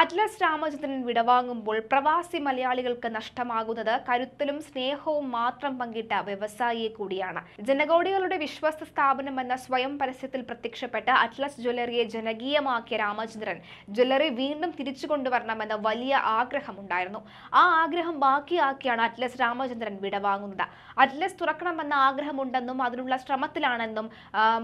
Atlas Ramachandran വിടവാങ്ങുമ്പോൾ പ്രവാസി മലയാളികൾക്ക് നഷ്ടമാകുന്നത് കരുത്തലും സ്നേഹവും മാത്രം പങ്കിട്ട വ്യവസായിയെ കൂടിയാണ് ജനകോടികളുടെ വിശ്വസ്ത സ്ഥാപനം എന്ന സ്വയം പരസ്യത്തിൽ പ്രത്യക്ഷപ്പെട്ട അറ്റ്ലസ് ജ്വല്ലറിയെ ജനകീയമാക്കിയ രാമചന്ദ്രൻ ജ്വല്ലറി വീണ്ടും തിരിച്ചു കൊണ്ടുവരണമെന്ന വലിയ ആഗ്രഹമുണ്ടായിരുന്നു ആ ആഗ്രഹം ബാക്കിയാക്കിയാണ് അറ്റ്ലസ് രാമചന്ദ്രൻ വിടവാങ്ങുന്നത് അറ്റ്ലസ് തുറക്കണമെന്ന ആഗ്രഹമുണ്ടെന്നും അതിനുള്ള ശ്രമത്തിലാണെന്നും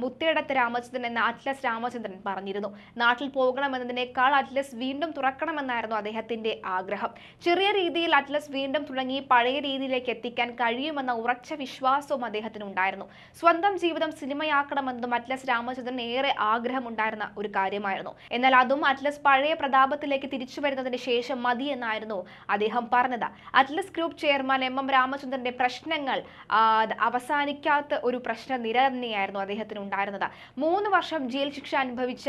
മുത്തേടത്ത് രാമചന്ദ്രൻ എന്ന അറ്റ്ലസ് രാമചന്ദ്രൻ പറഞ്ഞിരുന്നു നാട്ടിൽ പോകണമെന്നതിനേക്കാൾ അറ്റ്ലസ് വീണ്ടും തുറക്കണമെന്നായിരുന്നു അദ്ദേഹത്തിന്റെ ആഗ്രഹം ചെറിയ രീതിയിൽ അറ്റ്ലസ് വീണ്ടും തുടങ്ങി പഴയ രീതിയിലേക്ക് എത്തിക്കാൻ കഴിയുമെന്ന ഉറച്ച വിശ്വാസവും അദ്ദേഹത്തിന് ഉണ്ടായിരുന്നു സ്വന്തം ജീവിതം സിനിമയാക്കണമെന്നതും അറ്റ്ലസ് രാമചന്ദ്രൻ ഏറെ ആഗ്രഹമുണ്ടായിരുന്ന ഒരു കാര്യമായിരുന്നു എന്നാൽ അതും അറ്റ്ലസ് പഴയ പ്രതാപത്തിലേക്ക് തിരിച്ചു വരുന്നതിന് ശേഷം മതി എന്നായിരുന്നു അദ്ദേഹം പറഞ്ഞത് Atlas group chairman M M രാമചന്ദ്രന്റെ പ്രശ്നങ്ങൾ അവസാനിക്കാത്ത ഒരു പ്രശ്ന നിര തന്നെയായിരുന്നു അദ്ദേഹത്തിന് ഉണ്ടായിരുന്നത് മൂന്ന് വർഷം ജയിൽ ശിക്ഷ അനുഭവിച്ച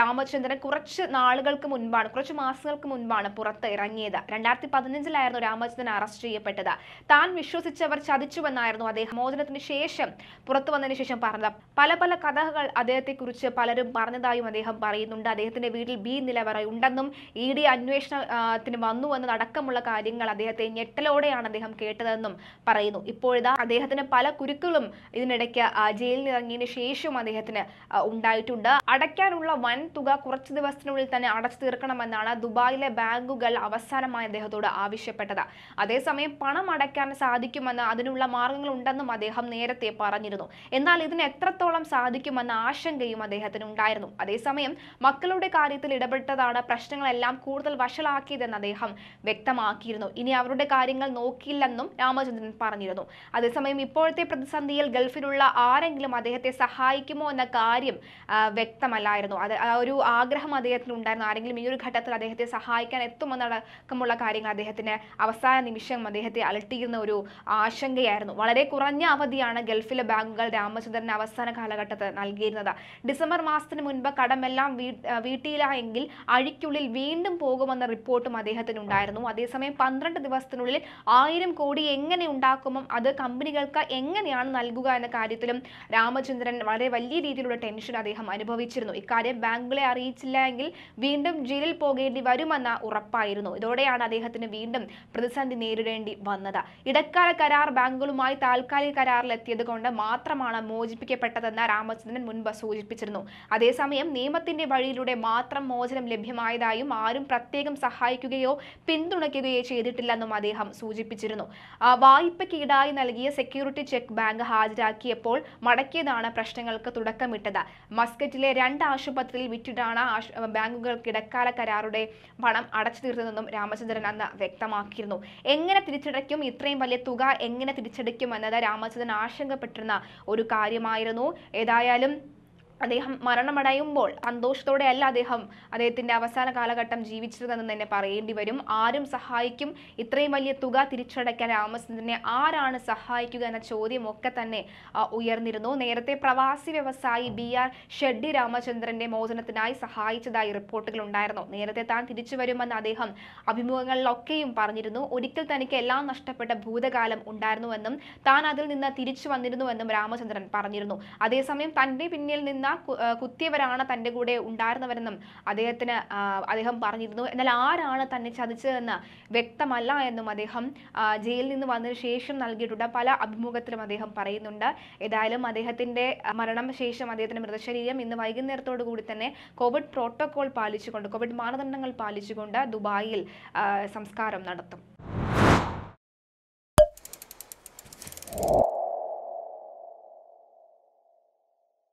രാമചന്ദ്രൻ കുറച്ച് നാളുകൾക്ക് മുൻപാണ് കുറച്ച് മാസങ്ങൾക്ക് മുൻപാണ് പുറത്ത് ഇറങ്ങിയത് രണ്ടായിരത്തി പതിനഞ്ചിലായിരുന്നു രാമചന്ദ്രൻ അറസ്റ്റ് ചെയ്യപ്പെട്ടത് താൻ വിശ്വസിച്ചവർ ചതിച്ചുവെന്നായിരുന്നു അദ്ദേഹം മോചനത്തിന് ശേഷം പുറത്തു വന്നതിന് ശേഷം പറഞ്ഞത് പല പല കഥകൾ അദ്ദേഹത്തെക്കുറിച്ച് പലരും പറഞ്ഞതായും അദ്ദേഹം പറയുന്നുണ്ട് അദ്ദേഹത്തിന്റെ വീട്ടിൽ ബി നിലവറ ഉണ്ടെന്നും ഇ ഡി അന്വേഷണത്തിന് അടക്കമുള്ള കാര്യങ്ങൾ അദ്ദേഹത്തെ ഞെട്ടലോടെയാണ് അദ്ദേഹം കേട്ടതെന്നും പറയുന്നു ഇപ്പോഴിതാ അദ്ദേഹത്തിന് പല കുരുക്കളും ഇതിനിടയ്ക്ക് ജയിലിൽ ഇറങ്ങിയതിന് ശേഷവും അദ്ദേഹത്തിന് ഉണ്ടായിട്ടുണ്ട് അടയ്ക്കാനുള്ള വൻ തുക കുറച്ച് ദിവസത്തിനുള്ളിൽ തന്നെ അടച്ചു തീർക്കണമെന്ന് എന്നാണ് ദുബായിലെ ബാങ്കുകൾ അവസാനമായി അദ്ദേഹത്തോട് ആവശ്യപ്പെട്ടത് അതേസമയം പണം അടയ്ക്കാൻ സാധിക്കുമെന്ന് അതിനുള്ള ഉണ്ടെന്നും അദ്ദേഹം നേരത്തെ പറഞ്ഞിരുന്നു എന്നാൽ ഇതിന് എത്രത്തോളം സാധിക്കുമെന്ന ആശങ്കയും അദ്ദേഹത്തിന് ഉണ്ടായിരുന്നു അതേസമയം മക്കളുടെ കാര്യത്തിൽ ഇടപെട്ടതാണ് പ്രശ്നങ്ങളെല്ലാം കൂടുതൽ വഷളാക്കിയതെന്ന് അദ്ദേഹം വ്യക്തമാക്കിയിരുന്നു ഇനി അവരുടെ കാര്യങ്ങൾ നോക്കില്ലെന്നും രാമചന്ദ്രൻ പറഞ്ഞിരുന്നു അതേസമയം ഇപ്പോഴത്തെ പ്രതിസന്ധിയിൽ ഗൾഫിലുള്ള ആരെങ്കിലും അദ്ദേഹത്തെ സഹായിക്കുമോ എന്ന കാര്യം വ്യക്തമല്ലായിരുന്നു അത് ആ ഒരു ആഗ്രഹം അദ്ദേഹത്തിന് ഉണ്ടായിരുന്നു ആരെങ്കിലും ഈ ഒരു ഘട്ടത്തിൽ യാത്രയിൽ അദ്ദേഹത്തെ സഹായിക്കാൻ എത്തുമെന്നടക്കമുള്ള കാര്യങ്ങൾ അദ്ദേഹത്തിന് അവസാന നിമിഷം അദ്ദേഹത്തെ അലട്ടിയിരുന്ന ഒരു ആശങ്കയായിരുന്നു വളരെ കുറഞ്ഞ അവധിയാണ് ഗൾഫിലെ ബാങ്കുകൾ രാമചന്ദ്രന് അവസാന കാലഘട്ടത്തിൽ നൽകിയിരുന്നത് ഡിസംബർ മാസത്തിന് മുൻപ് കടമെല്ലാം വീട്ടിയില്ല അഴിക്കുള്ളിൽ വീണ്ടും പോകുമെന്ന റിപ്പോർട്ടും അദ്ദേഹത്തിന് ഉണ്ടായിരുന്നു അതേസമയം പന്ത്രണ്ട് ദിവസത്തിനുള്ളിൽ ആയിരം കോടി എങ്ങനെ ഉണ്ടാക്കുമോ അത് കമ്പനികൾക്ക് എങ്ങനെയാണ് നൽകുക എന്ന കാര്യത്തിലും രാമചന്ദ്രൻ വളരെ വലിയ രീതിയിലുള്ള ടെൻഷൻ അദ്ദേഹം അനുഭവിച്ചിരുന്നു ഇക്കാര്യം ബാങ്കുകളെ അറിയിച്ചില്ല എങ്കിൽ വീണ്ടും ജയിലിൽ പോകും പോകേണ്ടി വരുമെന്ന ഉറപ്പായിരുന്നു ഇതോടെയാണ് അദ്ദേഹത്തിന് വീണ്ടും പ്രതിസന്ധി നേരിടേണ്ടി വന്നത് ഇടക്കാല കരാർ ബാങ്കുകളുമായി താൽക്കാലിക കരാറിലെത്തിയത് കൊണ്ട് മാത്രമാണ് മോചിപ്പിക്കപ്പെട്ടതെന്ന് രാമചന്ദ്രൻ മുൻപ് സൂചിപ്പിച്ചിരുന്നു അതേസമയം നിയമത്തിന്റെ വഴിയിലൂടെ മാത്രം മോചനം ലഭ്യമായതായും ആരും പ്രത്യേകം സഹായിക്കുകയോ പിന്തുണയ്ക്കുകയോ ചെയ്തിട്ടില്ലെന്നും അദ്ദേഹം സൂചിപ്പിച്ചിരുന്നു വായ്പയ്ക്ക് ഈടായി നൽകിയ സെക്യൂരിറ്റി ചെക്ക് ബാങ്ക് ഹാജരാക്കിയപ്പോൾ മടക്കിയതാണ് പ്രശ്നങ്ങൾക്ക് തുടക്കമിട്ടത് മസ്കറ്റിലെ രണ്ട് ആശുപത്രിയിൽ വിറ്റിട്ടാണ് ബാങ്കുകൾക്ക് ഇടക്കാല കരാർ സർക്കാരുടെ പണം അടച്ചു തീർത്തതെന്നും രാമചന്ദ്രൻ അന്ന് വ്യക്തമാക്കിയിരുന്നു എങ്ങനെ തിരിച്ചടയ്ക്കും ഇത്രയും വലിയ തുക എങ്ങനെ തിരിച്ചടയ്ക്കും എന്നത് രാമചന്ദ്രൻ ആശങ്കപ്പെട്ടിരുന്ന ഒരു കാര്യമായിരുന്നു ഏതായാലും അദ്ദേഹം മരണമടയുമ്പോൾ സന്തോഷത്തോടെ അല്ല അദ്ദേഹം അദ്ദേഹത്തിന്റെ അവസാന കാലഘട്ടം ജീവിച്ചിരുന്നതെന്ന് തന്നെ പറയേണ്ടി വരും ആരും സഹായിക്കും ഇത്രയും വലിയ തുക തിരിച്ചടയ്ക്കാൻ രാമചന്ദ്രനെ ആരാണ് സഹായിക്കുക എന്ന ചോദ്യമൊക്കെ തന്നെ ഉയർന്നിരുന്നു നേരത്തെ പ്രവാസി വ്യവസായി ബി ആർ ഷെഡ്ഡി രാമചന്ദ്രന്റെ മോചനത്തിനായി സഹായിച്ചതായി റിപ്പോർട്ടുകൾ ഉണ്ടായിരുന്നു നേരത്തെ താൻ തിരിച്ചു വരുമെന്ന് അദ്ദേഹം അഭിമുഖങ്ങളിലൊക്കെയും പറഞ്ഞിരുന്നു ഒരിക്കൽ തനിക്ക് എല്ലാം നഷ്ടപ്പെട്ട ഭൂതകാലം ഉണ്ടായിരുന്നുവെന്നും താൻ അതിൽ നിന്ന് തിരിച്ചു വന്നിരുന്നുവെന്നും രാമചന്ദ്രൻ പറഞ്ഞിരുന്നു അതേസമയം തന്റെ പിന്നിൽ നിന്ന് കുത്തിയവരാണ് തൻ്റെ കൂടെ ഉണ്ടായിരുന്നവരെന്നും അദ്ദേഹത്തിന് അദ്ദേഹം പറഞ്ഞിരുന്നു എന്നാൽ ആരാണ് തന്നെ ചതിച്ചതെന്ന് വ്യക്തമല്ല എന്നും അദ്ദേഹം ജയിലിൽ നിന്ന് വന്നതിന് ശേഷം നൽകിയിട്ടുണ്ട് പല അഭിമുഖത്തിലും അദ്ദേഹം പറയുന്നുണ്ട് ഏതായാലും അദ്ദേഹത്തിൻ്റെ മരണം ശേഷം അദ്ദേഹത്തിൻ്റെ മൃതശരീരം ഇന്ന് വൈകുന്നേരത്തോടു കൂടി തന്നെ കോവിഡ് പ്രോട്ടോകോൾ പാലിച്ചുകൊണ്ട് കോവിഡ് മാനദണ്ഡങ്ങൾ പാലിച്ചുകൊണ്ട് ദുബായിൽ സംസ്കാരം നടത്തും